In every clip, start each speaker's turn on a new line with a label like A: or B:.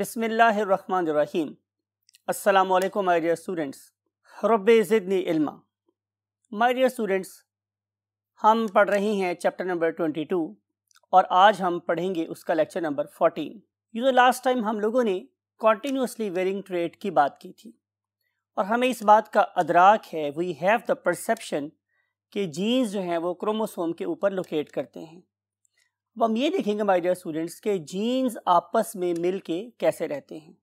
A: बिसमीम् अल्लाम माई dear students रब ज़िदनी इल्मा माई dear students हम पढ़ रहे हैं चैप्टर नंबर ट्वेंटी टू और आज हम पढ़ेंगे उसका लेक्चर नंबर फोर्टीन यू तो लास्ट टाइम हम लोगों ने कॉन्टीन्यूसली वेरिंग ट्रेड की बात की थी और हमें इस बात का अदराक है वी हैव द परसेप्शन कि जीन्स जो हैं वो क्रोमोसोम के ऊपर लोकेट करते हैं अब हम ये देखेंगे माय डियर स्टूडेंट्स के जीन्स आपस में मिल के कैसे रहते हैं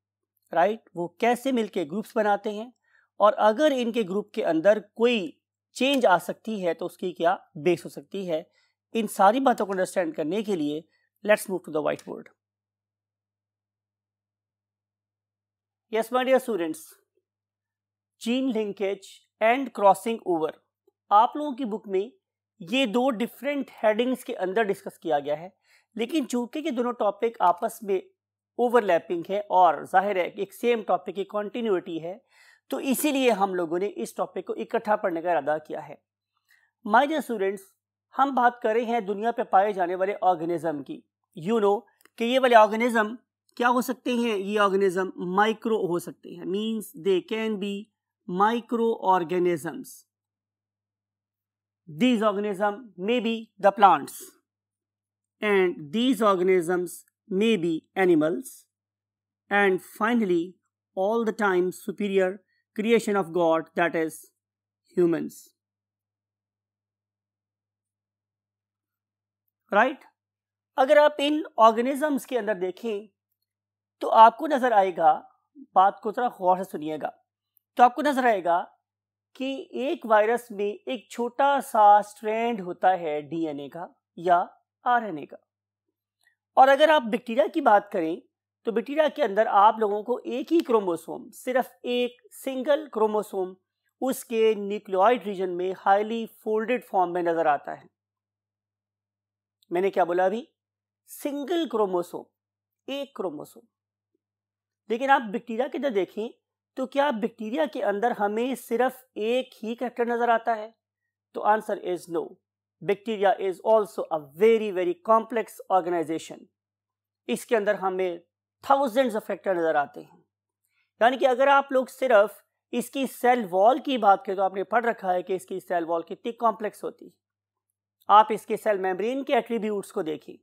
A: राइट right? वो कैसे मिल के ग्रुप्स बनाते हैं और अगर इनके ग्रुप के अंदर कोई चेंज आ सकती है तो उसकी क्या बेस हो सकती है इन सारी बातों को अंडरस्टैंड करने के लिए let's move to the white board yes my dear students gene linkage and crossing over आप लोगों की बुक में ये दो डिफरेंट हेडिंग्स के अंदर डिस्कस किया गया है लेकिन चूंकि ये दोनों टॉपिक आपस में ओवरलैपिंग है और जाहिर है एक सेम टॉपिक की कॉन्टीन्यूटी है तो इसीलिए हम लोगों ने इस टॉपिक को इकट्ठा पढ़ने का इरादा किया है माय डियर स्टूडेंट्स हम बात कर रहे हैं दुनिया पे पाए जाने वाले ऑर्गेनिज्म की यू you नो know, कि ये वाले ऑर्गेनिज्म क्या हो सकते हैं ये ऑर्गेनिज्म माइक्रो हो सकते हैं means they can be micro organisms These organisms may be the plants and these organisms may be animals and finally all the time superior creation of God that is humans. right? अगर आप इन organisms के अंदर देखें तो आपको नज़र आएगा बात को थोड़ा गौर से सुनिएगा तो आपको नज़र आएगा कि एक वायरस में एक छोटा सा स्ट्रैंड होता है डीएनए का या आरएनए का और अगर आप बैक्टीरिया की बात करें तो बैक्टीरिया के अंदर आप लोगों को एक ही क्रोमोसोम सिर्फ एक सिंगल क्रोमोसोम उसके न्यूक्लियोइड रीजन में हाईली फोल्डेड फॉर्म में नजर आता है मैंने क्या बोला अभी सिंगल क्रोमोसोम एक क्रोमोसोम लेकिन आप बैक्टीरिया के अंदर देखें तो क्या बैक्टीरिया के अंदर हमें सिर्फ एक ही कैरेक्टर नज़र आता है तो answer is no bacteria is also a very very complex organisation इसके अंदर हमें थाउजेंड्स ऑफ फैक्टर नज़र आते हैं यानी कि अगर आप लोग सिर्फ इसकी सेल वॉल की बात करें तो आपने पढ़ रखा है कि इसकी सेल वॉल कितनी कॉम्प्लेक्स होती है आप इसके सेल मेम्ब्रेन के एट्रीब्यूट्स को देखिए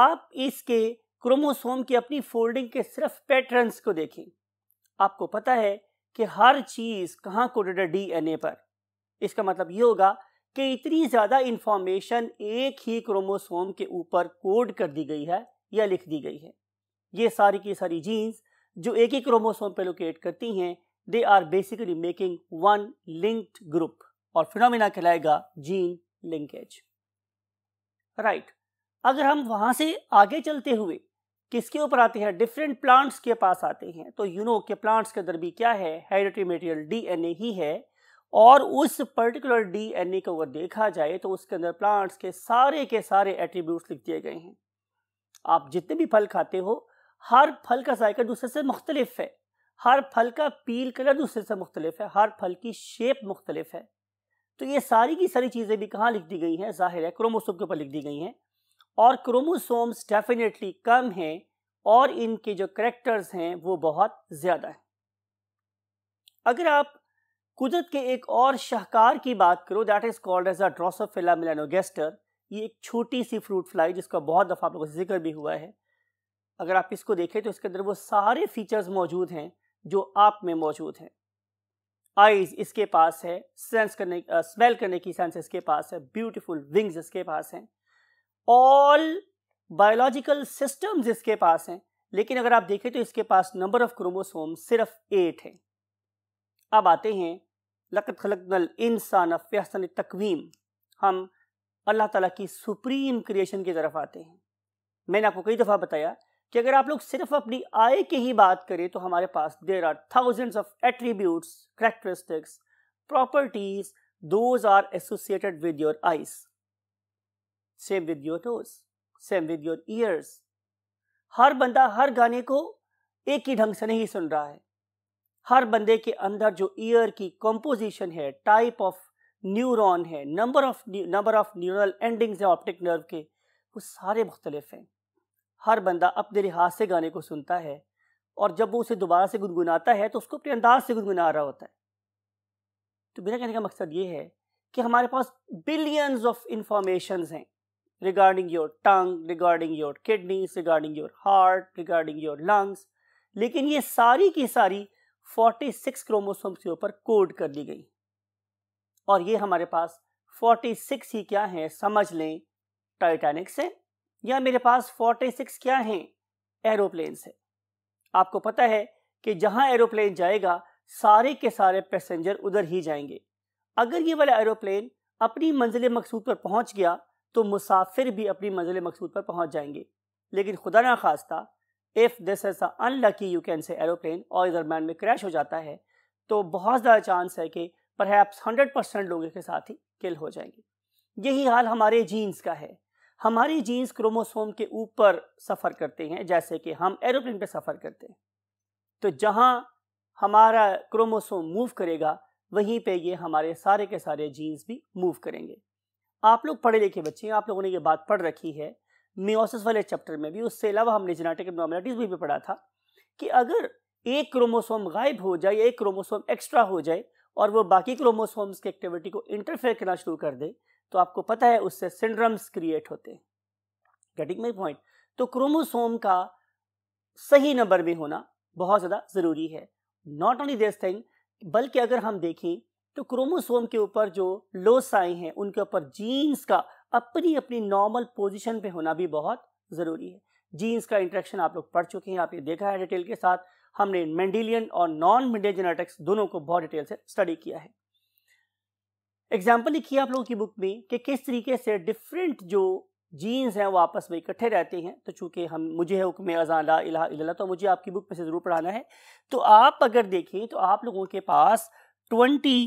A: आप इसके क्रोमोसोम की अपनी फोल्डिंग के सिर्फ पैटर्न्स को देखें आपको पता है कि हर चीज़ कहाँ कोडेड है ए पर इसका मतलब ये होगा कि इतनी ज़्यादा इंफॉर्मेशन एक ही क्रोमोसोम के ऊपर कोड कर दी गई है या लिख दी गई है ये सारी की सारी जीन्स जो एक ही क्रोमोसोम पे लोकेट करती हैं they are basically making one linked group और फिनोमिना कहलाएगा जीन लिंकेज राइट अगर हम वहां से आगे चलते हुए किसके ऊपर आते हैं डिफरेंट प्लांट्स के पास आते हैं तो यूनो के प्लांट्स के अंदर भी क्या है डी मटेरियल डीएनए ही है और उस पर्टिकुलर डीएनए को अगर देखा जाए तो उसके अंदर प्लांट्स के सारे के सारे एट्रीब्यूट्स लिख दिए गए हैं आप जितने भी फल खाते हो हर फल का जायका दूसरे से मुख्तलिफ है हर फल का पील कलर दूसरे से मुख्तलिफ है हर फल की शेप मुख्तलिफ है तो ये सारी की सारी चीज़ें भी कहाँ लिख दी गई हैं ज़ाहिर है क्रोमोसोम के ऊपर लिख दी गई हैं और क्रोमोसोम्स डेफिनेटली कम हैं और इनके जो करेक्टर्स हैं वो बहुत ज़्यादा हैं अगर आप कुदरत के एक और शाहकार की बात करो that is called as a Drosophila melanogaster ये एक छोटी सी फ्रूट फ्लाई जिसका बहुत दफ़ा आप लोगों से जिक्र भी हुआ है अगर आप इसको देखें तो इसके अंदर वो सारे फीचर्स मौजूद हैं जो आप में मौजूद हैं आइज इसके पास है सेंस करने स्मेल करने की सेंस इसके पास है ब्यूटीफुल विंग्स इसके पास हैं ऑल बायोलॉजिकल सिस्टम्स इसके पास हैं लेकिन अगर आप देखें तो इसके पास नंबर ऑफ क्रोमोसोम सिर्फ एट है अब आते हैं लकत खलकनल इंसान फ़्यसन तकवीम हम अल्लाह ताला की सुप्रीम क्रिएशन की तरफ आते हैं मैंने आपको कई दफ़ा बताया कि अगर आप लोग सिर्फ अपनी आय की ही बात करें तो हमारे पास there are thousands of attributes characteristics properties those are associated with your eyes same with your toes same with your ears हर बंदा हर गाने को एक ही ढंग से नहीं सुन रहा है हर बंदे के अंदर जो ईयर की कंपोजिशन है टाइप ऑफ न्यूरॉन है number of number of neural endings है ऑप्टिक नर्व के वो सारे मुख्तलिफ हैं हर बंदा अपने लिहाज से गाने को सुनता है और जब वो उसे दोबारा से गुनगुनाता है तो उसको अपने अंदाज से गुनगुना रहा होता है तो मेरा कहने का मकसद ये है कि हमारे पास बिलियंस ऑफ इंफॉर्मेशन हैं regarding your tongue, regarding your kidneys, regarding your heart, regarding your lungs. लेकिन ये सारी की सारी 46 क्रोमोसोम्स के ऊपर कोड कर दी गई और ये हमारे पास 46 ही क्या है समझ लें टाइटैनिक से या मेरे पास 46 क्या हैं एरोप्लेन से आपको पता है कि जहां एरोप्लेन जाएगा सारे के सारे पैसेंजर उधर ही जाएंगे अगर ये वाला एरोप्लेन अपनी मंजिल मकसूद पर पहुंच गया तो मुसाफिर भी अपनी मंजिल मकसूद पर पहुंच जाएंगे लेकिन खुदा ना खास्ता if this is unlucky you can say aeroplane और इधर मैन में क्रैश हो जाता है तो बहुत ज़्यादा चांस है कि परहैप्स हंड्रेड परसेंट लोग इसके साथ ही किल हो जाएंगे यही हाल हमारे जीन्स का है हमारी जीन्स क्रोमोसोम के ऊपर सफ़र करते हैं जैसे कि हम एरोप्लेन पर सफ़र करते हैं तो जहाँ हमारा क्रोमोसोम मूव करेगा वहीं पे ये हमारे सारे के सारे जीन्स भी मूव करेंगे आप लोग पढ़े लिखे बच्चे हैं आप लोगों ने ये बात पढ़ रखी है मियोसिस वाले चैप्टर में भी उससे अलावा हमने जेनेटिक एबनॉर्मेलिटीज में भी पढ़ा था कि अगर एक क्रोमोसोम गायब हो जाए एक क्रोमोसोम एक्स्ट्रा हो जाए और वो बाकी क्रोमोसोम्स की एक्टिविटी को इंटरफेयर करना शुरू कर दे तो आपको पता है उससे सिंड्रम्स क्रिएट होते हैं गेटिंग माई पॉइंट तो क्रोमोसोम का सही नंबर में होना बहुत ज़्यादा ज़रूरी है नॉट ओनली दिस थिंग बल्कि अगर हम देखें तो क्रोमोसोम के ऊपर जो लोस आए हैं उनके ऊपर जीन्स का अपनी अपनी नॉर्मल पोजीशन पे होना भी बहुत ज़रूरी है जीन्स का इंट्रैक्शन आप लोग पढ़ चुके हैं आपने देखा है डिटेल के साथ हमने मेंडिलियन और नॉन मेंडिलियन जेनेटिक्स दोनों को बहुत डिटेल से स्टडी किया है एग्जाम्पल लिखी आप लोगों की बुक में कि किस तरीके से डिफरेंट जो जीन्स हैं वो आपस में इकट्ठे रहते हैं तो चूंकि हम मुझे हुक्म अजान ला तो मुझे आपकी बुक में से ज़रूर पढ़ाना है तो आप अगर देखें तो आप लोगों के पास ट्वेंटी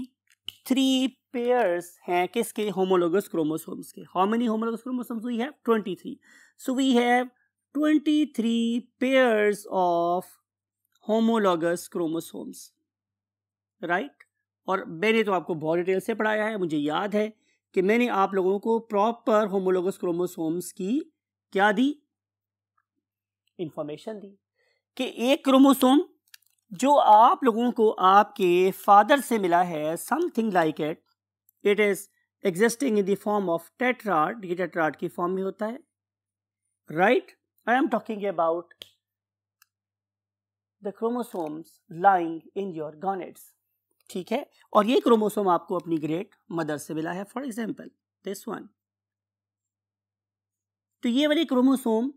A: थ्री पेयर्स हैं किसके होमोलोगस क्रोमोसोम्स के how many homologous chromosomes we have twenty three so we have twenty three pairs of homologous chromosomes right और मैंने तो आपको बहुत डिटेल से पढ़ाया है मुझे याद है कि मैंने आप लोगों को प्रॉपर होमोलोगस क्रोमोसोम्स की क्या दी इंफॉर्मेशन दी कि एक क्रोमोसोम जो आप लोगों को आपके फादर से मिला है something like it it is existing in the form of tetrad ये टेट्राड की फॉर्म में होता है right I am talking about the chromosomes lying in your gonads ठीक है और ये क्रोमोसोम आपको अपनी ग्रेट मदर से मिला है फॉर एग्जाम्पल दिस वन तो ये वाली क्रोमोसोम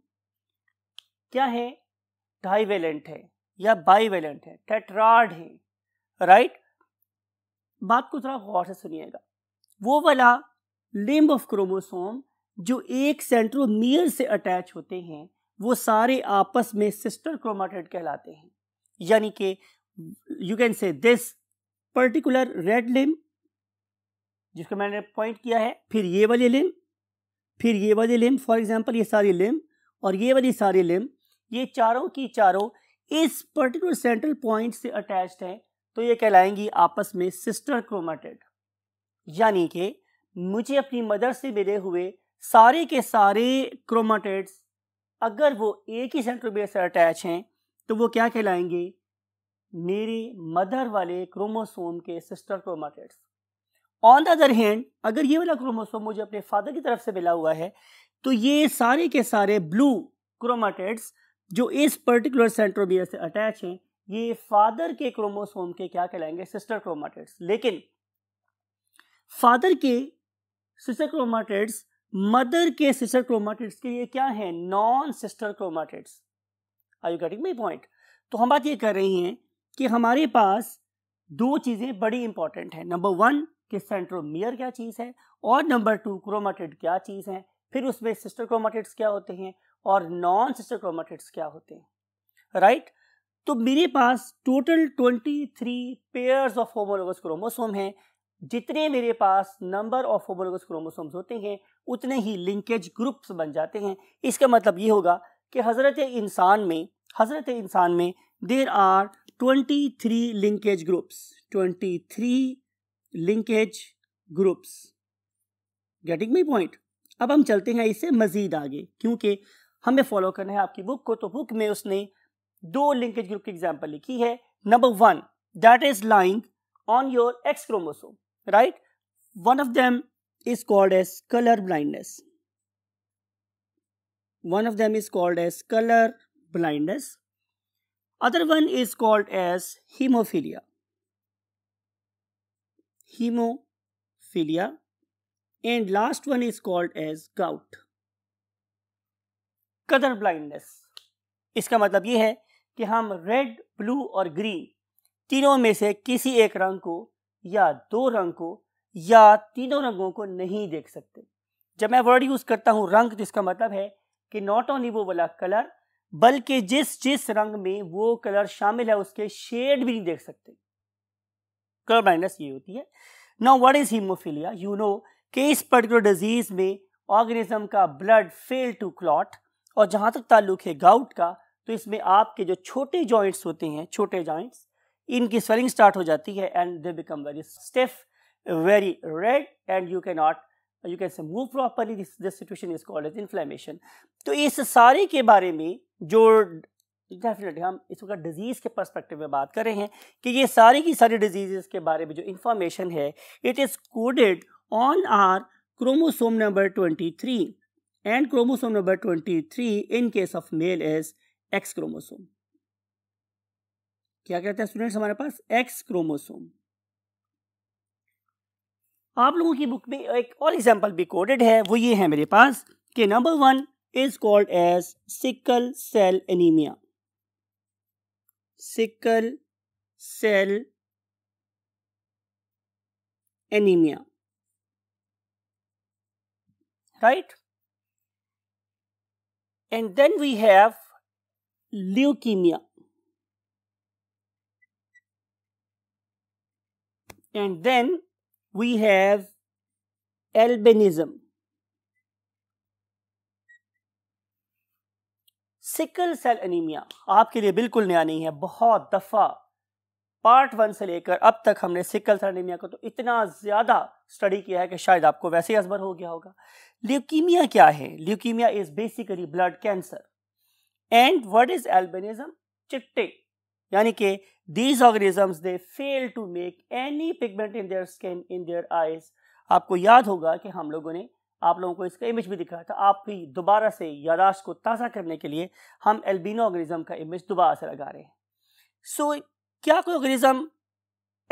A: क्या है डाइवेलेंट है या बाईवेलेंट है टेट्राड है राइट बात को थोड़ा गौर से सुनिएगा वो वाला लिम्ब ऑफ क्रोमोसोम जो एक सेंट्रोमियर से अटैच होते हैं वो सारे आपस में सिस्टर क्रोमाटेड कहलाते हैं यानी कि you can say this particular red limb जिसको मैंने पॉइंट किया है फिर ये वाली लिम्ब फिर ये वाली लिम्ब फॉर एग्जाम्पल ये सारी लिम्ब और ये वाली सारी लिम्ब ये चारों की चारों इस पर्टिकुलर सेंट्रल पॉइंट से अटैच्ड हैं तो ये कहलाएंगी आपस में सिस्टर क्रोमाटेड यानी कि मुझे अपनी मदर से मिले हुए सारे के सारे क्रोमाटेड्स अगर वो एक ही सेंट्रल बेस से अटैच हैं तो वो क्या कहलाएंगे मेरे मदर वाले क्रोमोसोम के sister chromatids on the other hand अगर ये वाला क्रोमोसोम मुझे अपने फादर की तरफ से मिला हुआ है तो ये सारे के सारे ब्लू क्रोमाटेड्स जो इस पर्टिकुलर सेंट्रोमियर से अटैच हैं ये फादर के क्रोमोसोम के क्या कहलाएंगे सिस्टर क्रोमाटेड्स लेकिन फादर के सिस्टर क्रोमाटेड्स मदर के सिस्टर क्रोमाटेड्स के ये क्या है non sister chromatids are you getting my point तो हम बात ये कर रहे हैं कि हमारे पास दो चीज़ें बड़ी इंपॉर्टेंट हैं नंबर वन कि सेंट्रोमियर क्या चीज़ है और नंबर टू क्रोमाटेड क्या चीज़ है फिर उसमें सिस्टर क्रोमाटेड्स क्या होते हैं और नॉन सिस्टर क्रोमेटिड्स क्या होते हैं राइट right? तो मेरे पास total 23 pair of homologous chromosome हैं जितने मेरे पास नंबर ऑफ होमोलोगस क्रोमोसोम्स होते हैं उतने ही लिंकेज ग्रुप्स बन जाते हैं इसका मतलब ये होगा कि हज़रत इंसान में हज़रत इंसान में there are twenty three linkage groups twenty three linkage groups getting my point अब हम चलते हैं इससे मज़ीद आगे क्योंकि हमें फॉलो करना है आपकी बुक को तो बुक में उसने दो लिंकेज ग्रुप की एग्जाम्पल लिखी है number one that is lying on your X chromosome right one of them is called as colour blindness one of them is called as colour blindness other one is called as haemophilia haemophilia and last one is called as gout colour blindness इसका मतलब ये है कि हम red blue और green तीनों में से किसी एक रंग को या दो रंग को या तीनों रंगों को नहीं देख सकते जब मैं वर्ड यूज़ करता हूँ रंग तो इसका मतलब है कि नॉट ओनली वो वाला कलर बल्कि जिस जिस रंग में वो कलर शामिल है उसके शेड भी नहीं देख सकते कलर ब्लाइंडनेस ये होती है now what is haemophilia you know कि इस पर्टिकुलर डिजीज में ऑर्गेनिज्म का ब्लड फेल टू क्लॉट और जहाँ तक ताल्लुक है गाउट का तो इसमें आपके जो छोटे जॉइंट्स होते हैं छोटे जॉइंट्स इनकी स्वेलिंग स्टार्ट हो जाती है and they become very stiff very red and you can not you can say move properly this this situation is called as inflammation तो इस सारे के बारे में जो डेफिनेटली हम इस वक्त डिजीज़ के परस्पेक्टिव में बात कर रहे हैं कि ये सारी की सारी डिजीज़ के बारे में जो इंफॉर्मेशन है it is coded on our chromosome number twenty three and chromosome number twenty three in case of male is X chromosome क्या कहते हैं स्टूडेंट्स हमारे पास एक्स क्रोमोसोम आप लोगों की बुक में एक और एग्जांपल भी कोडेड है वो ये है मेरे पास कि number one is called as sickle cell anaemia sickle cell anaemia right right? And then we have leukemia. And then we have albinism. Sickle cell anemia. आपके लिए बिल्कुल नया नहीं है बहुत दफ़ा पार्ट वन से लेकर अब तक हमने सिकल सरनीमिया को तो इतना ज़्यादा स्टडी किया है कि शायद आपको वैसे ही असबर हो गया होगा ल्यूकीमिया क्या है leukaemia is basically blood cancer and what is albinism चिट्टे यानी कि these organisms they fail to make any pigment in their skin in their eyes आपको याद होगा कि हम लोगों ने आप लोगों को इसका इमेज भी दिखाया था आप भी दोबारा से यादाश्त को ताज़ा करने के लिए हम एल्बिनो ऑर्गेनिज्म का इमेज दोबारा से लगा रहे हैं सो so, क्या कोई ऑर्गेनिज्म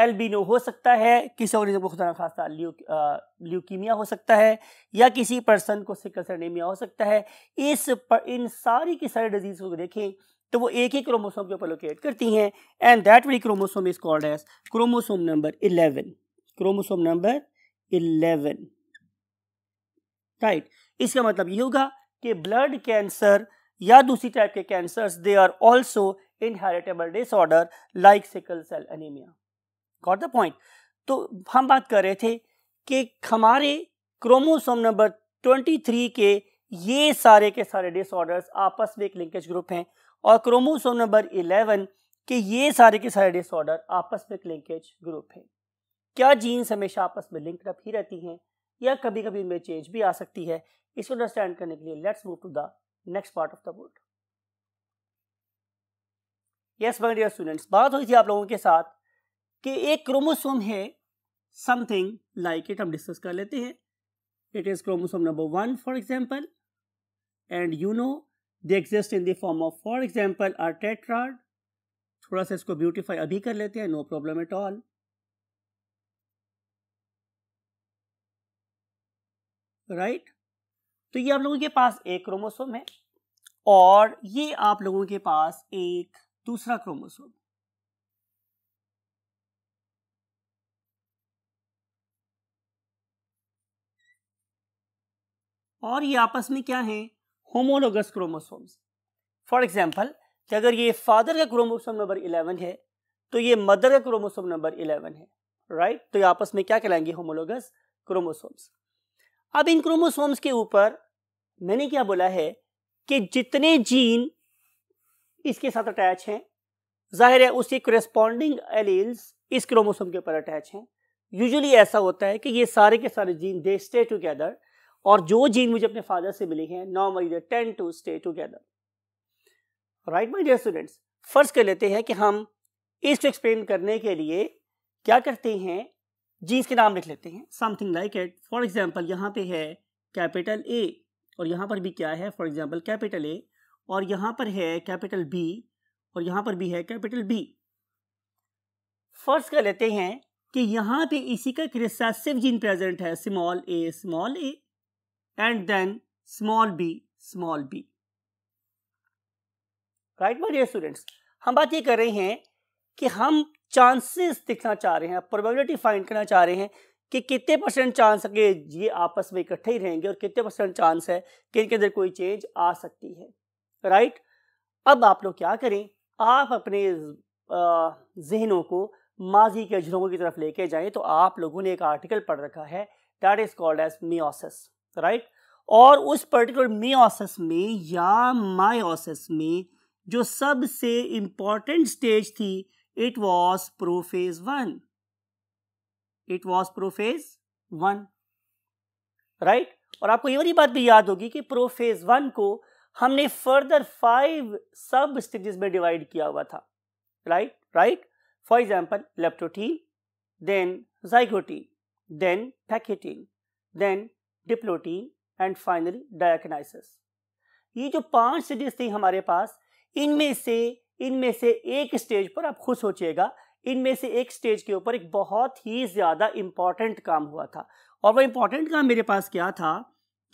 A: एल्बिनो हो सकता है किसी ऑर्गेनिज्म को खुदा खासा ल्यूकीमिया हो सकता है या किसी पर्सन को सिकल एनीमिया हो सकता है इस पर इन सारी की सारी डिजीज को देखें तो वो एक ही क्रोमोसोम के ऊपर लोकेट करती हैं and that very chromosome is called as chromosome number eleven chromosome number eleven right इसका मतलब ये होगा कि ब्लड कैंसर या दूसरी टाइप के cancers they are also inheritable disorder like sickle cell anaemia got the point तो हम बात कर रहे थे कि हमारे क्रोमोसोम नंबर 23 के ये सारे के सारे डिसऑर्डर्स आपस में एक लिंकेज ग्रुप हैं और क्रोमोसोम नंबर 11 के ये सारे के सारे डिसऑर्डर आपस में एक लिंकेज ग्रुप हैं क्या जीन्स हमेशा आपस में लिंक ही रहती हैं या कभी कभी उनमें चेंज भी आ सकती है इसको अंडरस्टैंड करने के लिए let's move to the next part of the board yes my dear students बात हुई थी आप लोगों के साथ कि एक क्रोमोसोम है समथिंग लाइक इट हम डिस्कस कर लेते हैं it is chromosome number one for example and you know they exist in the form of for example our tetrad थोड़ा सा इसको ब्यूटीफाई अभी कर लेते हैं no problem at all right तो ये आप लोगों के पास एक क्रोमोसोम है और ये आप लोगों के पास एक दूसरा क्रोमोसोम और ये आपस में क्या है होमोलोगस क्रोमोसोम्स फॉर एग्जाम्पल कि अगर ये फादर का क्रोमोसोम नंबर इलेवन है तो ये मदर का क्रोमोसोम नंबर इलेवन है राइट right? तो ये आपस में क्या कहलाएंगे होमोलोगस क्रोमोसोम्स अब इन क्रोमोसोम्स के ऊपर मैंने क्या बोला है कि जितने जीन इसके साथ अटैच हैं जाहिर है उसके करस्पॉन्डिंग एलील्स इस क्रोमोसोम के ऊपर अटैच हैं यूजुअली ऐसा होता है कि ये सारे के सारे जीन दे स्टे टुगेदर और जो जीन मुझे अपने फादर से मिले हैं normally they tend to stay together right my dear students फर्ज कर लेते हैं कि हम इसको एक्सप्लेन करने के लिए क्या करते हैं जीन्स के नाम लिख लेते हैं something like it for example यहाँ पे है कैपिटल ए और यहाँ पर भी क्या है फॉर एग्जाम्पल कैपिटल ए और यहाँ पर है कैपिटल बी और यहाँ पर भी है कैपिटल बी फर्स्ट कर लेते हैं कि यहाँ पे इसी का एक रिसेसिव जीन प्रेजेंट है small A small A and then small B small B right my dear students हम बात ये कर रहे हैं कि हम चांसेस देखना चाह रहे हैं प्रोबेबिलिटी फाइंड करना चाह रहे हैं कि कितने परसेंट चांस है कि ये आपस में इकट्ठे ही रहेंगे और कितने परसेंट चांस है कि इनके अंदर कोई चेंज आ सकती है राइट अब आप लोग क्या करें आप अपने जहनों को माजी के अजरों की तरफ लेके जाएं तो आप लोगों ने एक आर्टिकल पढ़ रखा है that is called as meiosis right और उस पर्टिकुलर मीओसिस में या माओसिस में जो सबसे इंपॉर्टेंट स्टेज थी it was prophase one it was prophase one right और आपको ये वाली बात भी याद होगी कि प्रोफेज वन को हमने फर्दर फाइव सब स्टेजेस में डिवाइड किया हुआ था right right for example leptotene then zygotene then pachytene then diplotene and finally diakinesis ये जो पांच स्टेजेस थी हमारे पास इनमें से इनमें से एक स्टेज पर आप खुश सोचिएगा इनमें से एक स्टेज के ऊपर एक बहुत ही ज़्यादा इम्पॉर्टेंट काम हुआ था और वह इंपॉर्टेंट काम मेरे पास क्या था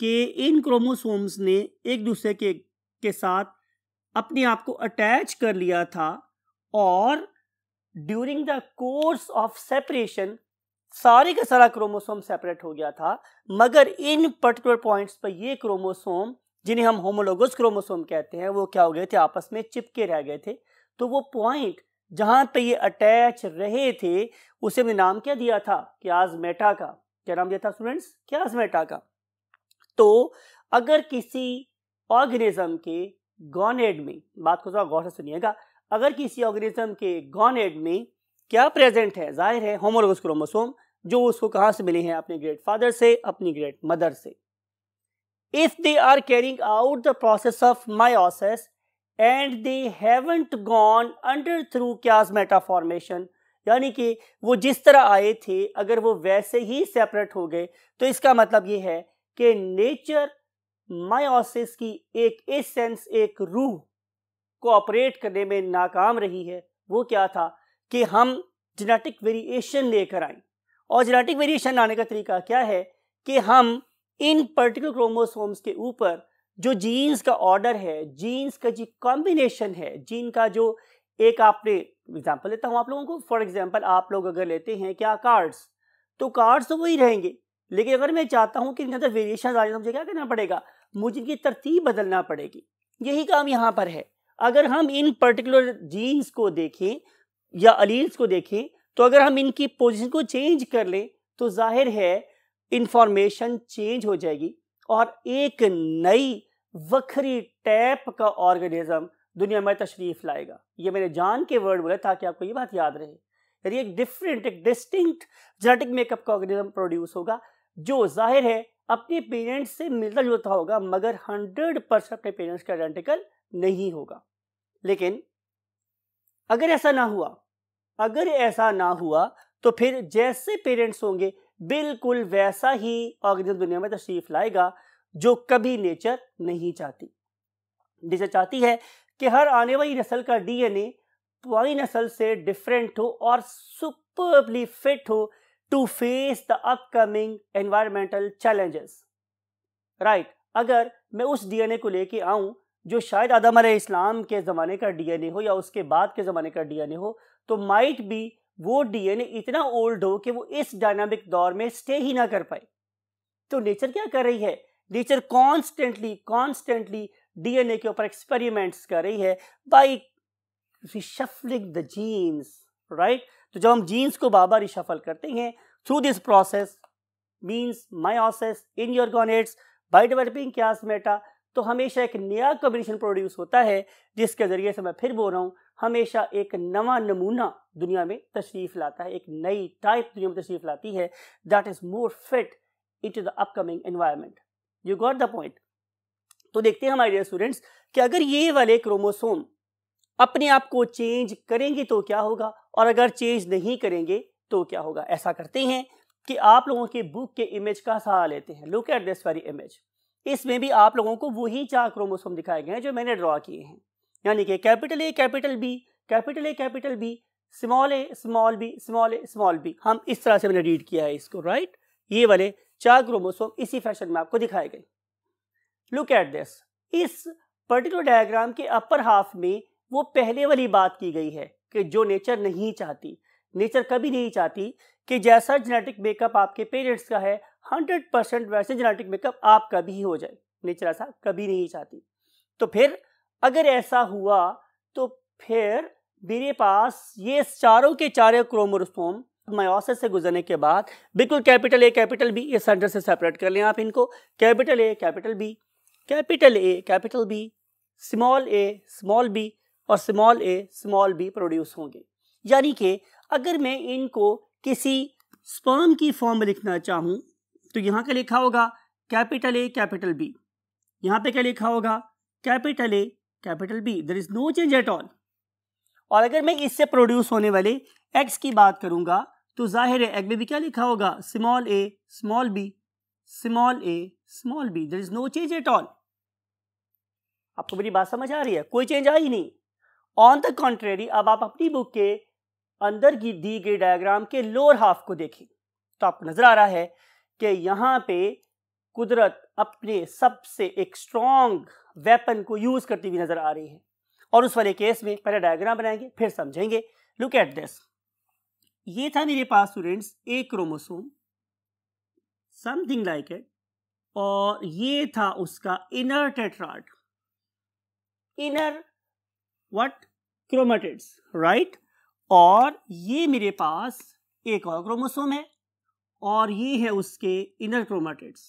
A: कि इन क्रोमोसोम्स ने एक दूसरे के के साथ अपने आप को अटैच कर लिया था और during the course of separation सारे का सारा क्रोमोसोम सेपरेट हो गया था मगर इन पर्टिकुलर पॉइंट्स पर ये क्रोमोसोम जिन्हें हम होमोलोगस क्रोमोसोम कहते हैं वो क्या हो गए थे आपस में चिपके रह गए थे तो वो पॉइंट जहाँ पे ये अटैच रहे थे उसे हमने नाम क्या दिया था क्याजमेटा मेटा का क्या नाम दिया था स्टूडेंट्स क्याज मेटा का तो अगर किसी ऑर्गेनिज्म के गॉनेड में बात को थोड़ा गौर से सुनिएगा अगर किसी ऑर्गेनिज्म के गॉनेड में क्या प्रेजेंट है जाहिर है होमोलोगस क्रोमोसोम जो उसको कहाँ से मिले हैं अपने ग्रेट फादर से अपनी ग्रेट मदर से if they are carrying out the process of meiosis and they gone under through क्या chiasmata formation यानी कि वो जिस तरह आए थे अगर वो वैसे ही सेपरेट हो गए तो इसका मतलब ये है कि नेचर मायोसिस की एक एसेंस एक रूह को ऑपरेट करने में नाकाम रही है वो क्या था कि हम जेनेटिक वेरिएशन लेकर आए और जेनेटिक वेरिएशन आने का तरीका क्या है कि हम इन पर्टिकुलर क्रोमोसोम्स के ऊपर जो जीन्स का ऑर्डर है जीन्स का जी कॉम्बिनेशन है जीन का जो एक आपने एग्जाम्पल लेता हूँ आप लोगों को फॉर एग्जाम्पल आप लोग अगर लेते हैं क्या कार्ड्स तो कार्ड्स तो वही रहेंगे लेकिन अगर मैं चाहता हूँ कि इनके अंदर वेरिएशन आ जाए तो मुझे क्या करना पड़ेगा मुझे इनकी तरतीब बदलना पड़ेगी यही काम यहाँ पर है अगर हम इन पर्टिकुलर जीन्स को देखें या अलील्स को देखें तो अगर हम इनकी पोजिशन को चेंज कर लें तो जाहिर है इंफॉर्मेशन चेंज हो जाएगी और एक नई वक्री टैप का ऑर्गेनिज्म दुनिया में तशरीफ लाएगा ये मैंने जान के वर्ड बोला ताकि आपको ये बात याद रहे यानी एक डिफरेंट एक डिस्टिंक्ट जेनेटिक मेकअप का ऑर्गेनिज्म प्रोड्यूस होगा जो जाहिर है अपने पेरेंट्स से मिलता जुलता होगा मगर हंड्रेड परसेंट अपने पेरेंट्स का आइडेंटिकल नहीं होगा लेकिन अगर ऐसा ना हुआ अगर ऐसा ना हुआ तो फिर जैसे पेरेंट्स होंगे बिल्कुल वैसा ही ऑर्गेनिज्म दुनिया में तशरीफ लाएगा जो कभी नेचर नहीं चाहती जिसे चाहती है कि हर आने वाली नस्ल का डीएनए पुरानी नस्ल से डिफरेंट हो और सुपरली फिट हो to face the upcoming environmental challenges right अगर मैं उस डीएनए को लेके आऊं जो शायद आदम इस्लाम के ज़माने का डीएनए हो या उसके बाद के ज़माने का डीएनए हो तो माइट भी वो डीएनए इतना ओल्ड हो कि वो इस डायनामिक दौर में स्टे ही ना कर पाए तो नेचर क्या कर रही है नेचर कॉन्स्टेंटली कॉन्स्टेंटली डीएनए के ऊपर एक्सपेरिमेंट्स कर रही है by the genes right right? तो जब हम जीन्स को बाबा रिशफल करते हैं through this process means meiosis in your gonads by developing क्या मेटा तो हमेशा एक नया कॉम्बिनेशन प्रोड्यूस होता है जिसके ज़रिए से मैं फिर बोल रहा हूँ हमेशा एक नवा नमूना दुनिया में तशरीफ़ लाता है एक नई टाइप दुनिया में तशरीफ़ लाती है that is more fit it is the upcoming environment you got the point तो देखते हैं हमारे स्टूडेंट्स कि अगर ये वाले क्रोमोसोम अपने आप को चेंज करेंगे तो क्या होगा और अगर चेंज नहीं करेंगे तो क्या होगा ऐसा करते हैं कि आप लोगों के बुक के इमेज का सहारा लेते हैं look at this very image इसमें भी आप लोगों को वही चार क्रोमोसोम दिखाए गए हैं जो मैंने ड्रॉ किए हैं यानी कि capital A capital B capital A capital B small A small B small A small B हम इस तरह से मैंने रीड किया है इसको राइट ये वाले चार क्रोमोसोम इसी फैशन में आपको दिखाए गए लुक एट दिस इस पर्टिकुलर डायग्राम के अपर हाफ में वो पहले वाली बात की गई है कि जो नेचर नहीं चाहती नेचर कभी नहीं चाहती कि जैसा जेनेटिक मेकअप आपके पेरेंट्स का है हंड्रेड परसेंट वैसे जेनेटिक मेकअप आपका भी हो जाए नेचर ऐसा कभी नहीं चाहती तो फिर अगर ऐसा हुआ तो फिर मेरे पास ये चारों के चारों क्रोमोसोम मायोसिस से गुजरने के बाद बिल्कुल कैपिटल ए कैपिटल बी ये सेंटर से सेपरेट कर लें आप इनको capital A capital B capital A capital B small A small B और small A small B produce होंगे यानी कि अगर मैं इनको किसी स्पर्म की फॉर्म में लिखना चाहूँ तो यहाँ क्या लिखा होगा कैपिटल ए कैपिटल बी यहाँ पे क्या लिखा होगा capital A capital B there is no change at all और अगर मैं इससे प्रोड्यूस होने वाले एक्स की बात करूँगा तो जाहिर है एग में भी क्या लिखा होगा small A small B small A small B there is no change at all आपको मेरी बात समझ आ रही है कोई चेंज आई नहीं ऑन द कॉन्ट्रेरी अब आप अपनी बुक के अंदर की दी गई डायग्राम के लोअर हाफ को देखें तो आपको नज़र आ रहा है कि यहाँ पे कुदरत अपने सबसे एक स्ट्रॉन्ग वेपन को यूज़ करती हुई नज़र आ रही है और उस वाले केस में पहले डायग्राम बनाएंगे फिर समझेंगे लुक एट दिस ये था मेरे पास स्टूडेंट्स एक क्रोमोसोम समथिंग लाइक इट और ये था उसका inner tetrad inner what chromatids right और ये मेरे पास एक और क्रोमोसोम है और ये है उसके inner chromatids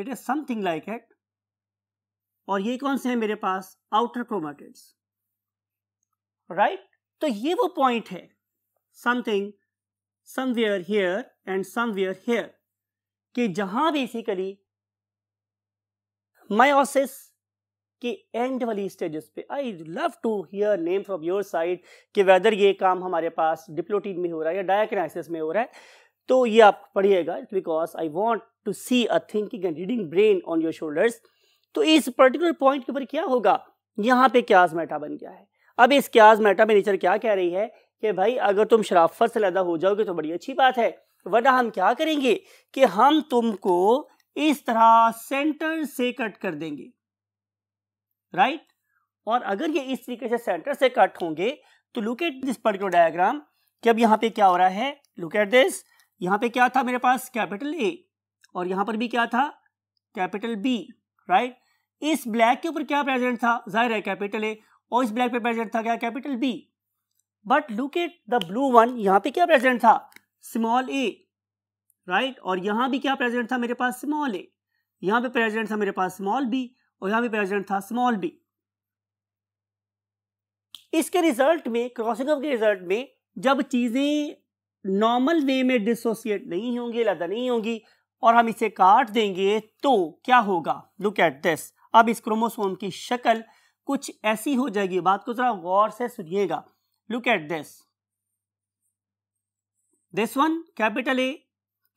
A: it is something like it और ये कौन से है मेरे पास आउटर क्रोमेटिड्स राइट तो ये वो पॉइंट है something somewhere here and somewhere here कि जहां बेसिकली मायोसिस कि एंड वाली स्टेजेस पे I love to hear name from your side कि वेदर ये काम हमारे पास डिप्लोटीन में हो रहा है या डायक्राइसिस में हो रहा है तो ये आप पढ़िएगा because I want to see a thinking and reading brain on your shoulders तो इस पर्टिकुलर पॉइंट के ऊपर क्या होगा यहाँ पे क्याज मेटा बन गया है अब इस क्याज मेटा में नेचर क्या कह रही है कि भाई अगर तुम शराफत से लदा हो जाओगे तो बड़ी अच्छी बात है वरना हम क्या करेंगे कि हम तुमको इस तरह सेंटर से कट कर देंगे राइट और अगर ये इस तरीके से सेंटर से कट होंगे तो look at this particular diagram कि अब यहाँ पे क्या हो रहा है लुक एट दिस यहाँ पे क्या था मेरे पास कैपिटल ए और यहाँ पर भी क्या था कैपिटल बी राइट इस ब्लैक के ऊपर क्या प्रेजेंट था जाहिर है कैपिटल ए और इस ब्लैक पे प्रेजेंट था क्या capital B but look at the blue one यहाँ पे क्या प्रेजेंट था स्मॉल ए राइट और यहाँ भी क्या प्रेजेंट था मेरे पास स्मॉल ए यहाँ पे प्रेजेंट था मेरे पास स्मॉल बी और यहां भी प्रेजेंट था स्मॉल बी इसके रिजल्ट में क्रॉसिंग ऑफ के रिजल्ट में जब चीजें नॉर्मल वे में डिसोसिएट नहीं होंगी लदा नहीं होंगी और हम इसे काट देंगे तो क्या होगा लुक एट दिस अब इस क्रोमोसोम की शक्ल कुछ ऐसी हो जाएगी बात को जरा गौर से सुनिएगा look at this this one capital A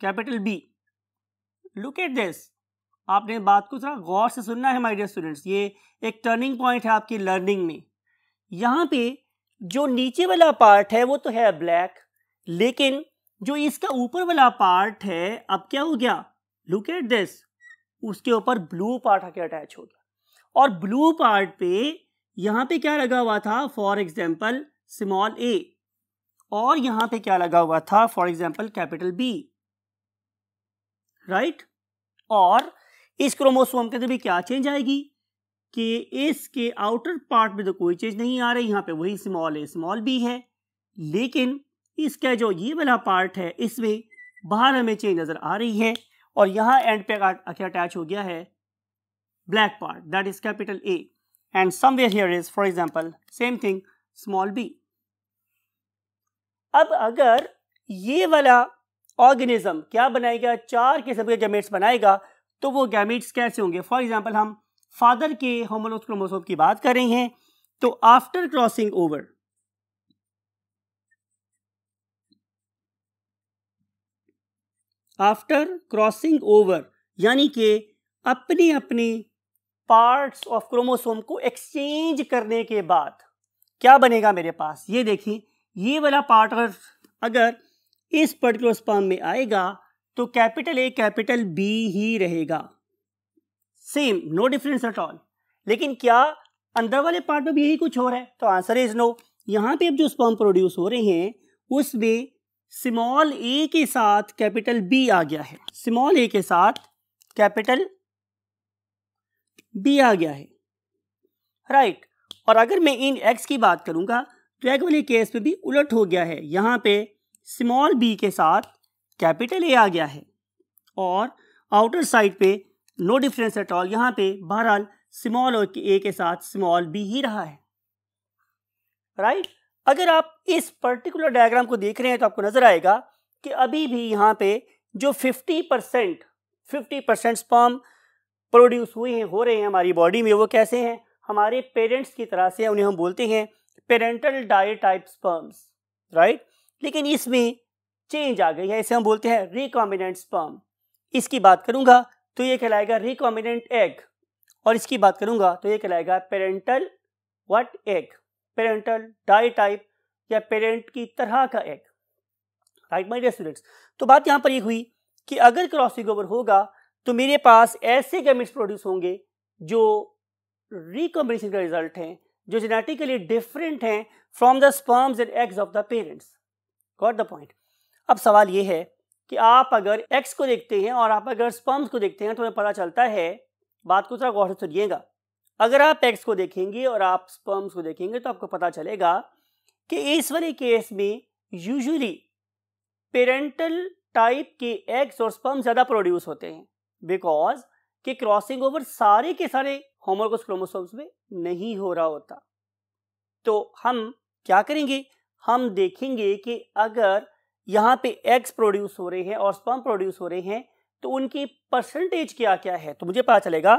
A: capital B look at this आपने बात को थोड़ा गौर से सुनना है माय डियर स्टूडेंट्स ये एक टर्निंग पॉइंट है आपकी लर्निंग में यहाँ पे जो नीचे वाला पार्ट है वो तो है ब्लैक लेकिन जो इसका ऊपर वाला पार्ट है अब क्या हो गया लुक एट दिस उसके ऊपर ब्लू पार्ट आके अटैच हो गया और ब्लू पार्ट पे यहाँ पे क्या लगा हुआ था फॉर एग्जाम्पल स्मॉल ए और यहाँ पे क्या लगा हुआ था for example capital B right और इस क्रोमोसोम के अंदर भी क्या चेंज आएगी कि इसके आउटर पार्ट में तो कोई चेंज नहीं आ रही यहाँ पे वही स्मॉल ए स्मॉल बी है लेकिन इसका जो ये वाला पार्ट है इसमें बाहर हमें चेंज नज़र आ रही है और यहाँ एंड पे क्या अटैच हो गया है black part that is capital A and somewhere here is for example same thing small B अब अगर ये वाला ऑर्गेनिज्म क्या बनाएगा चार किस्म के जमेट्स बनाएगा तो वो गैमिट्स कैसे होंगे फॉर एग्जाम्पल हम फादर के होमोलोस क्रोमोसोम की बात कर रहे हैं तो after crossing over after crossing over यानी कि अपनी अपनी पार्ट्स ऑफ क्रोमोसोम को एक्सचेंज करने के बाद क्या बनेगा मेरे पास ये देखिए ये वाला पार्ट अगर इस पर्टिकुलर स्पर्म में आएगा तो कैपिटल ए कैपिटल बी ही रहेगा same no difference at all लेकिन क्या अंदर वाले पार्ट में भी यही कुछ हो रहा है तो आंसर इज नो यहाँ पे अब जो स्पर्म प्रोड्यूस हो रहे हैं उसमें स्मॉल ए के साथ कैपिटल बी आ गया है स्मॉल ए के साथ कैपिटल बी आ गया है राइट right. और अगर मैं इन एक्स की बात करूंगा तो एग वाले केस में भी उलट हो गया है यहाँ पे स्मॉल बी के साथ कैपिटल ए आ गया है और आउटर साइड पे नो डिफरेंस एट ऑल यहाँ पे बहरहाल स्मॉल ए के साथ स्मॉल बी ही रहा है राइट right? अगर आप इस पर्टिकुलर डायग्राम को देख रहे हैं तो आपको नजर आएगा कि अभी भी यहाँ पे जो 50 percent fifty percent sperm produce हुए हैं हो रहे हैं हमारी बॉडी में वो कैसे हैं हमारे पेरेंट्स की तरह से उन्हें हम बोलते हैं parental ditype sperms right लेकिन इसमें चेंज आ गई है इसे हम बोलते हैं रिकॉम्बिनेंट स्पर्म इसकी बात करूंगा तो ये कहलाएगा रिकॉम्बिनेंट एग और इसकी बात करूंगा तो ये कहलाएगा parental what egg parental ditype या पेरेंट की तरह का egg right my dear students तो बात यहाँ पर ये हुई कि अगर क्रॉसिंग ओवर होगा तो मेरे पास ऐसे गेमिट्स प्रोड्यूस होंगे जो रिकॉम्बिनेशन का रिजल्ट हैं जो जेनेटिकली डिफरेंट हैं from the sperms and eggs of the parents got the point अब सवाल ये है कि आप अगर एक्स को देखते हैं और आप अगर स्पर्म्स को देखते हैं तो हमें पता चलता है बात को थोड़ा गौर से सुनिएगा अगर आप एक्स को देखेंगे और आप स्पर्म्स को देखेंगे तो आपको पता चलेगा कि इस वाले केस में यूजुअली पेरेंटल टाइप के एग्स और स्पर्म ज़्यादा प्रोड्यूस होते हैं बिकॉज के क्रॉसिंग ओवर सारे के सारे होमोलोगस क्रोमोसोम्स में नहीं हो रहा होता तो हम क्या करेंगे हम देखेंगे कि अगर यहाँ पे एग्स प्रोड्यूस हो रहे हैं और स्पर्म प्रोड्यूस हो रहे हैं तो उनकी परसेंटेज क्या क्या है तो मुझे पता चलेगा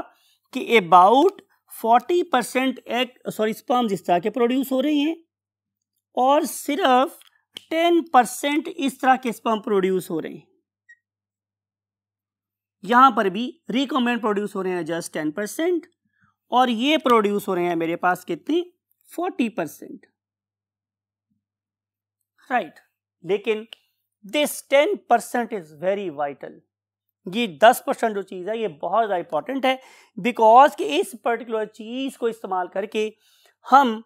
A: कि about forty percent egg sorry sperms इस तरह के प्रोड्यूस हो रहे हैं और सिर्फ टेन परसेंट इस तरह के स्पर्म प्रोड्यूस हो रहे हैं यहां पर भी रिकॉमेंड प्रोड्यूस हो रहे हैं जस्ट टेन परसेंट और ये प्रोड्यूस हो रहे हैं मेरे पास कितने फोर्टी परसेंट राइट लेकिन this ten percent is very vital ये दस परसेंट जो चीज़ है ये बहुत ज़्यादा इंपॉर्टेंट है बिकॉज कि इस पर्टिकुलर चीज़ को इस्तेमाल करके हम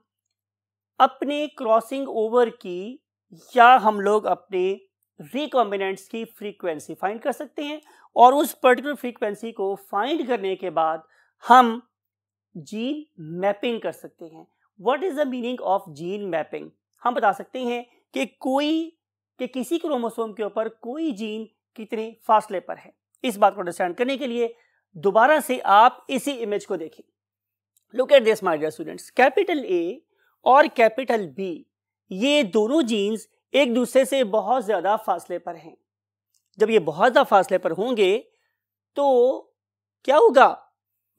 A: अपने क्रॉसिंग ओवर की या हम लोग अपने रिकॉम्बिनेंट्स की फ्रीक्वेंसी फाइंड कर सकते हैं और उस पर्टिकुलर फ्रीक्वेंसी को फाइंड करने के बाद हम जीन मैपिंग कर सकते हैं what is the meaning of gene mapping हम बता सकते हैं कि कोई कि किसी क्रोमोसोम के ऊपर कोई जीन कितने फासले पर है इस बात को अंडरस्टैंड करने के लिए दोबारा से आप इसी इमेज को देखें look at this my students capital A और कैपिटल बी ये दोनों जीन्स एक दूसरे से बहुत ज़्यादा फासले पर हैं जब ये बहुत ज़्यादा फासले पर होंगे तो क्या होगा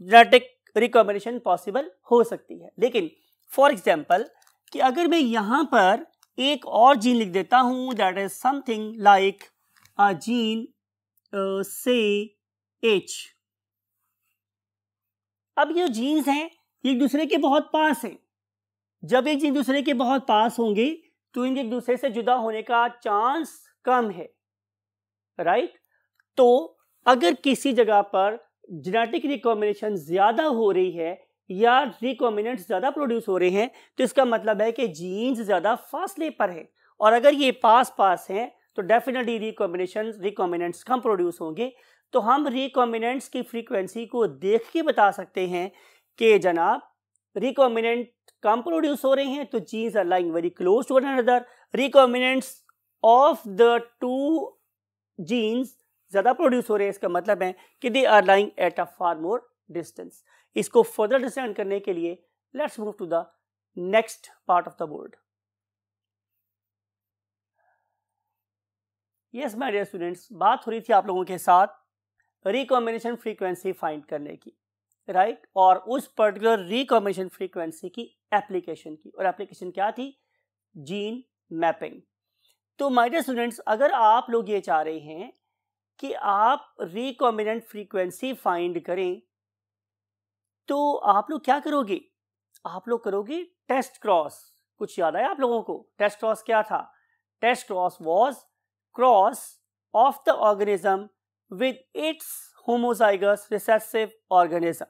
A: जेनेटिक रिकॉम्बिनेशन पॉसिबल हो सकती है लेकिन फॉर एग्जाम्पल कि अगर मैं यहाँ पर एक और जीन लिख देता हूं that is something like a gene से एच अब ये जीन्स हैं ये एक दूसरे के बहुत पास हैं जब एक जीन दूसरे के बहुत पास होंगे तो इनके एक दूसरे से जुदा होने का चांस कम है राइट right? तो अगर किसी जगह पर जेनेटिक रिकॉम्बिनेशन ज़्यादा हो रही है या रिकॉमिनेंट्स ज़्यादा प्रोड्यूस हो रहे हैं तो इसका मतलब है कि जीन्स ज़्यादा फासले पर है और अगर ये पास पास हैं तो डेफिनेटली रिकॉम्बिनेशन रिकॉम्बिनेंट्स कम प्रोड्यूस होंगे तो हम रिकॉम्बिनेंट्स की फ्रीक्वेंसी को देख के बता सकते हैं कि जनाब रिकॉम्बिनेंट कम प्रोड्यूस हो रहे हैं तो genes are lying very close to one another recombinants of the two genes ज़्यादा प्रोड्यूस हो रहे हैं इसका मतलब है कि they are lying at a far more distance इसको फर्दर डिस्टैंड करने के लिए let's move to the next part of the board yes my dear students बात हो रही थी आप लोगों के साथ रिकॉम्बिनेशन फ्रीक्वेंसी फाइंड करने की राइट right? और उस पर्टिकुलर रिकॉम्बिनेशन फ्रीक्वेंसी की एप्लीकेशन की और एप्लीकेशन क्या थी जीन मैपिंग तो माय डियर स्टूडेंट्स अगर आप लोग ये चाह रहे हैं कि आप रिकॉम्बिनेंट फ्रीक्वेंसी फाइंड करें तो आप लोग क्या करोगे आप लोग करोगे टेस्ट क्रॉस कुछ याद आया आप लोगों को टेस्ट क्रॉस क्या था test cross was cross of the organism with its homozygous recessive organism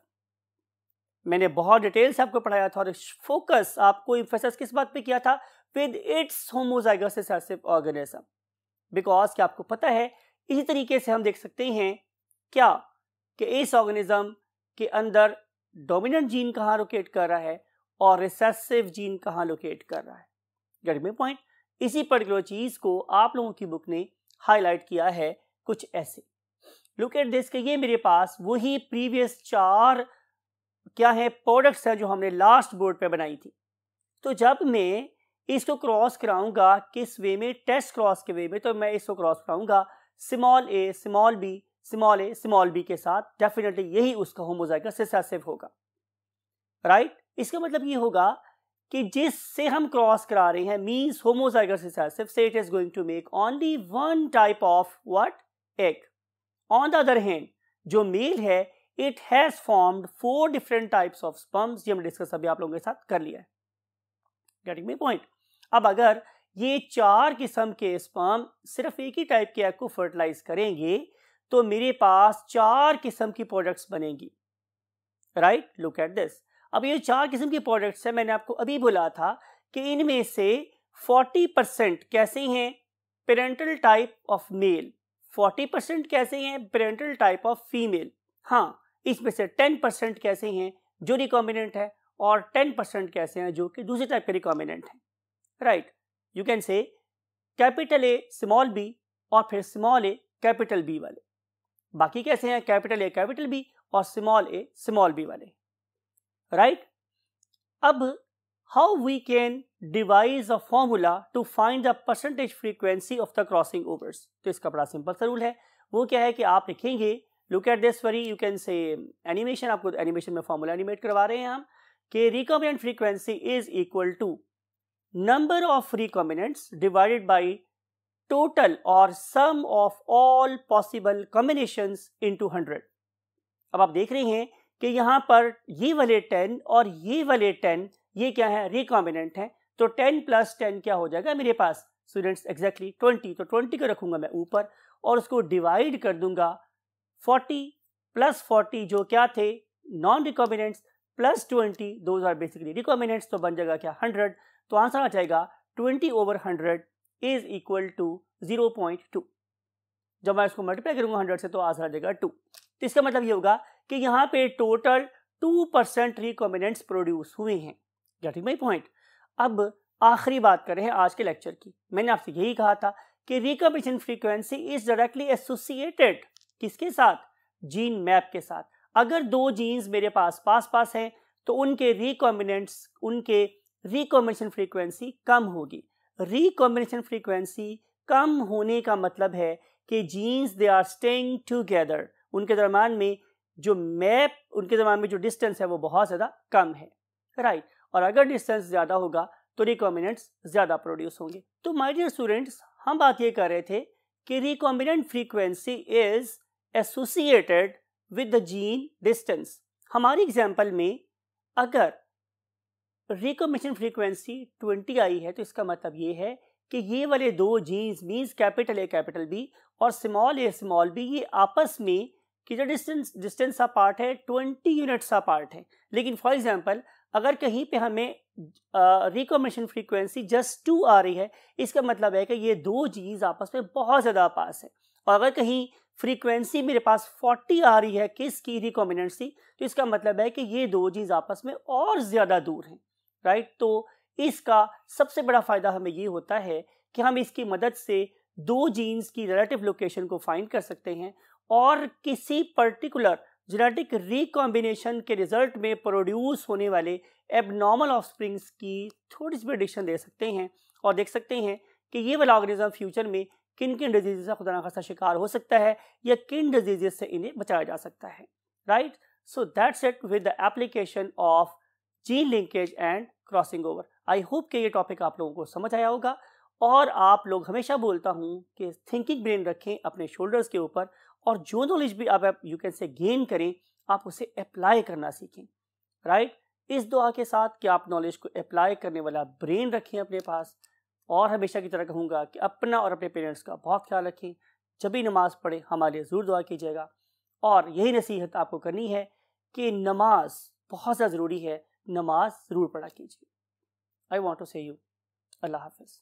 A: मैंने बहुत डिटेल से आपको पढ़ाया था और फोकस आपको इंफेसिस किस बात पे किया था with its homozygous recessive organism because क्या आपको पता है इसी तरीके से हम देख सकते हैं क्या कि इस ऑर्गेनिज्म के अंदर डोमिनेंट जीन कहाँ लोकेट कर रहा है और रिसेसिव जीन कहाँ लोकेट कर रहा है गेट मे पॉइंट इसी पर्टिकुलर चीज़ को आप लोगों की बुक ने हाईलाइट किया है कुछ ऐसे लुक एट दिस के ये मेरे पास वही प्रीवियस चार क्या है प्रोडक्ट्स हैं जो हमने लास्ट बोर्ड पे बनाई थी तो जब मैं इसको क्रॉस कराऊंगा किस वे में टेस्ट क्रॉस के वे में तो मैं इसको क्रॉस कराऊंगा small A small B small A small B के साथ डेफिनेटली यही उसका होमोजाइगस रिसेसिव होगा राइट right? इसका मतलब ये होगा कि जिससे हम क्रॉस करा रहे हैं मीन्स होमोजाइगस रिसेसिव से it is going to make only one type of what egg on the other hand जो मेल है it has formed four different types of sperms ये हम डिस्कस अभी आप लोगों के साथ कर लिया है गेटिंग मी पॉइंट अब अगर ये चार किस्म के स्पम सिर्फ एक ही टाइप के एग को फर्टिलाइज करेंगे तो मेरे पास चार किस्म की प्रोडक्ट्स बनेगी राइट लुक एट दिस अब ये चार किस्म की प्रोडक्ट्स है मैंने आपको अभी बोला था कि इनमें से 40 परसेंट कैसे हैं parental type of male 40 percent कैसे हैं पेरेंटल टाइप ऑफ फीमेल हाँ इसमें से 10 परसेंट कैसे हैं जो रिकॉम्बिनेंट है और 10 परसेंट कैसे हैं जो कि दूसरे टाइप के रिकॉम्बिनेंट हैं right you can say capital A small B और फिर स्मॉल ए कैपिटल बी वाले बाकी कैसे हैं कैपिटल ए कैपिटल बी और स्मॉल ए स्मॉल बी वाले राइट right? अब how we can devise a formula to find the percentage frequency of the crossing overs तो इसका बड़ा सिंपल सा रूल है वो क्या है कि आप लिखेंगे look at this worry you can say animation आपको एनिमेशन में फॉर्मूला एनिमेट करवा रहे हैं हम कि recombinant frequency is equal to number of recombinants divided by total और sum of all possible combination into hundred अब आप देख रहे हैं कि यहां पर ये वाले टेन और ये वाले टेन ये क्या है रिकॉम्बिनेंट है तो टेन प्लस टेन क्या हो जाएगा मेरे पास स्टूडेंट्स एग्जैक्टली ट्वेंटी तो ट्वेंटी को रखूंगा मैं ऊपर और उसको डिवाइड कर दूंगा फोर्टी प्लस फोर्टी जो क्या थे नॉन रिकॉम्बिनेंट्स प्लस ट्वेंटी दो बेसिकली रिकॉम्बिनेंट्स तो बन जाएगा क्या हंड्रेड तो आंसर आ जाएगा twenty over hundred is equal to zero point two जब मैं इसको मल्टीप्लाई करूंगा हंड्रेड से तो आंसर आ जाएगा टू तो इसका मतलब ये होगा कि यहाँ पे total two percent recombinants produce हुए हैं गेटिंग माई पॉइंट अब आखिरी बात करें आज के लेक्चर की मैंने आपसे यही कहा था कि recombination frequency is directly associated किसके साथ जीन मैप के साथ अगर दो जीन्स मेरे पास पास पास हैं तो उनके रिकॉम्बिनेंट्स उनके रिकॉम्बिनेशन फ्रीक्वेंसी कम होगी रिकॉम्बिनेशन फ्रीक्वेंसी कम होने का मतलब है कि genes they are staying together उनके दरमान में जो मैप उनके दरमान में जो डिस्टेंस है वो बहुत ज़्यादा कम है राइट right. और अगर डिस्टेंस ज़्यादा होगा तो रिकॉम्बिनेंट्स ज़्यादा प्रोड्यूस होंगे तो माय डियर स्टूडेंट्स हम बात ये कर रहे थे कि recombinant frequency is associated with the gene distance हमारी एग्जाम्पल में अगर रिकोमेशन फ्रीक्वेंसी 20 आई है तो इसका मतलब ये है कि ये वाले दो genes means capital A capital B और स्मॉल ए स्मॉल बी ये आपस में कि जो डिस्टेंस डिस्टेंस पार्ट है 20 यूनिट्स पार्ट है लेकिन फॉर एग्जांपल अगर कहीं पे हमें रिकमेशन फ्रीक्वेंसी जस्ट टू आ रही है इसका मतलब है कि ये दो जीन्स आपस में बहुत ज़्यादा पास है और अगर कहीं फ्रीक्वेंसी मेरे पास 40 आ रही है किस की रिकॉमिनेंसी तो इसका मतलब है कि ये दो जीन्स आपस में और ज़्यादा दूर हैं राइट तो इसका सबसे बड़ा फ़ायदा हमें ये होता है कि हम इसकी मदद से दो जीन्स की रिलेटिव लोकेशन को फाइंड कर सकते हैं और किसी पर्टिकुलर जेनेटिक रिकॉम्बिनेशन के रिजल्ट में प्रोड्यूस होने वाले एबनॉर्मल ऑफस्प्रिंग्स की थोड़ी सी प्रडिक्शन दे सकते हैं और देख सकते हैं कि ये वाला ऑर्गेनिज्म फ्यूचर में किन किन डिजीज़ का खुदा खासा शिकार हो सकता है या किन डिजीज़ से इन्हें बचाया जा सकता है right so that's it with the application of gene linkage and crossing over I hope कि ये टॉपिक आप लोगों को समझ आया होगा और आप लोग हमेशा बोलता हूँ कि थिंकिंग ब्रेन रखें अपने शोल्डर्स के ऊपर और जो नॉलेज भी आप, यू कैन से गेन करें आप उसे अप्लाई करना सीखें राइट इस दुआ के साथ कि आप नॉलेज को अप्लाई करने वाला ब्रेन रखें अपने पास और हमेशा की तरह कहूँगा कि अपना और अपने पेरेंट्स का बहुत ख्याल रखें जब भी नमाज़ पढ़े हमारे लिए ज़रूर दुआ कीजिएगा और यही नसीहत आपको करनी है कि नमाज बहुत ज़्यादा ज़रूरी है नमाज ज़रूर पढ़ा कीजिए I want to say you Allah हाफिज़